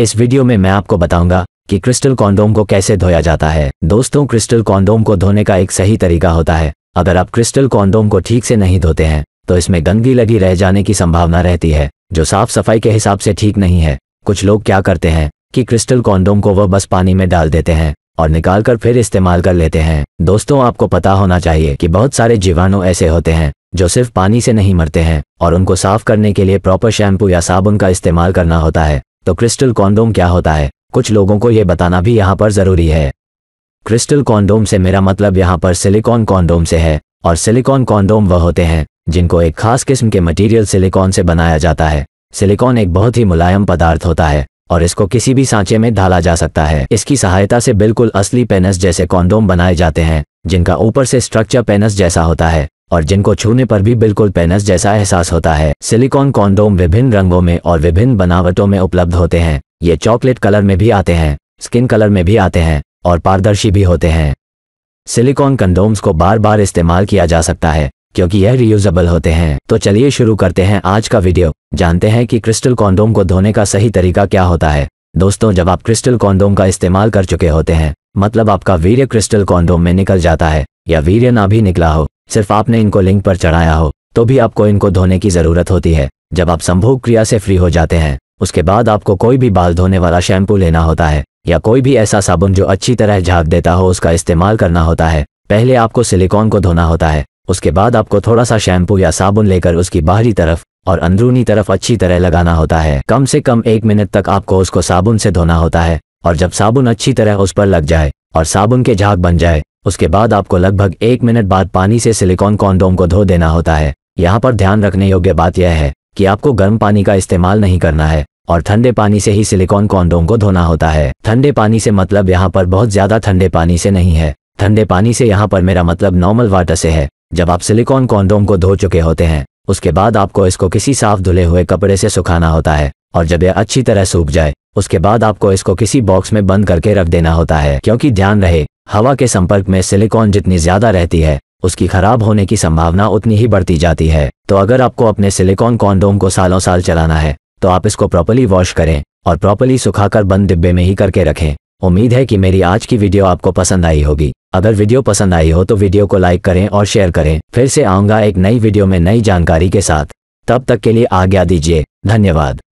इस वीडियो में मैं आपको बताऊंगा कि क्रिस्टल कॉन्डोम को कैसे धोया जाता है दोस्तों क्रिस्टल कॉन्डोम को धोने का एक सही तरीका होता है अगर आप क्रिस्टल कॉन्डोम को ठीक से नहीं धोते हैं तो इसमें गंदगी लगी रह जाने की संभावना रहती है जो साफ सफाई के हिसाब से ठीक नहीं है कुछ लोग क्या करते हैं कि क्रिस्टल कॉन्डोम को वह बस पानी में डाल देते हैं और निकाल कर फिर इस्तेमाल कर लेते हैं दोस्तों आपको पता होना चाहिए कि बहुत सारे जीवाणु ऐसे होते हैं जो सिर्फ पानी से नहीं मरते हैं और उनको साफ करने के लिए प्रॉपर शैम्पू या साबुन का इस्तेमाल करना होता है तो क्रिस्टल कॉन्डोम क्या होता है कुछ लोगों को यह बताना भी यहाँ पर जरूरी है क्रिस्टल कॉन्डोम से मेरा मतलब यहाँ पर सिलिकॉन कॉन्डोम से है और सिलिकॉन कॉन्डोम वह होते हैं जिनको एक खास किस्म के मटेरियल सिलिकॉन से बनाया जाता है सिलिकॉन एक बहुत ही मुलायम पदार्थ होता है और इसको किसी भी सांचे में ढाला जा सकता है इसकी सहायता से बिल्कुल असली पेनस जैसे कॉन्डोम बनाए जाते हैं जिनका ऊपर से स्ट्रक्चर पेनस जैसा होता है और जिनको छूने पर भी बिल्कुल पेनस जैसा एहसास होता है सिलिकॉन कॉन्डोम विभिन्न रंगों में और विभिन्न बनावटों में उपलब्ध होते हैं ये चॉकलेट कलर में भी आते हैं स्किन कलर में भी आते हैं और पारदर्शी भी होते हैं सिलिकॉन कंडोम्स को बार बार इस्तेमाल किया जा सकता है क्योंकि यह रियूजेबल होते हैं तो चलिए शुरू करते हैं आज का वीडियो जानते हैं कि क्रिस्टल कॉन्डोम को धोने का सही तरीका क्या होता है दोस्तों जब आप क्रिस्टल कॉन्डोम का इस्तेमाल कर चुके होते हैं मतलब आपका वीर्य क्रिस्टल कॉन्डोम में निकल जाता है या वीर्य ना भी निकला हो सिर्फ आपने इनको लिंक पर चढ़ाया हो तो भी आपको इनको धोने की जरूरत होती है जब आप संभोग क्रिया से फ्री हो जाते हैं उसके बाद आपको कोई भी बाल धोने वाला शैम्पू लेना होता है या कोई भी ऐसा साबुन जो अच्छी तरह झाग देता हो उसका इस्तेमाल करना होता है पहले आपको सिलिकॉन को धोना होता है उसके बाद आपको थोड़ा सा शैम्पू या साबुन लेकर उसकी बाहरी तरफ और अंदरूनी तरफ अच्छी तरह लगाना होता है कम से कम एक मिनट तक आपको उसको साबुन से धोना होता है और जब साबुन अच्छी तरह उस पर लग जाए और साबुन के झाग बन जाए उसके बाद आपको लगभग एक मिनट बाद पानी से सिलिकॉन कॉन्डोम को धो देना होता है यहाँ पर ध्यान रखने योग्य बात यह है कि आपको गर्म पानी का इस्तेमाल नहीं करना है और ठंडे पानी से ही सिलिकॉन कॉन्डोम को धोना होता है ठंडे पानी से मतलब यहाँ पर बहुत ज्यादा ठंडे पानी से नहीं है ठंडे पानी से यहाँ पर मेरा मतलब नॉर्मल वाटर से है जब आप सिलिकॉन कॉन्डोम को धो चुके होते हैं उसके बाद आपको इसको किसी साफ धुले हुए कपड़े से सुखाना होता है और जब यह अच्छी तरह सूख जाए उसके बाद आपको इसको किसी बॉक्स में बंद करके रख देना होता है क्योंकि ध्यान रहे हवा के संपर्क में सिलिकॉन जितनी ज्यादा रहती है उसकी खराब होने की संभावना उतनी ही बढ़ती जाती है तो अगर आपको अपने सिलिकॉन कॉन्डोम को सालों साल चलाना है तो आप इसको प्रॉपरली वॉश करें और प्रॉपरली सुखाकर बंद डिब्बे में ही करके रखें उम्मीद है कि मेरी आज की वीडियो आपको पसंद आई होगी अगर वीडियो पसंद आई हो तो वीडियो को लाइक करें और शेयर करें फिर से आऊंगा एक नई वीडियो में नई जानकारी के साथ तब तक के लिए आज्ञा दीजिए धन्यवाद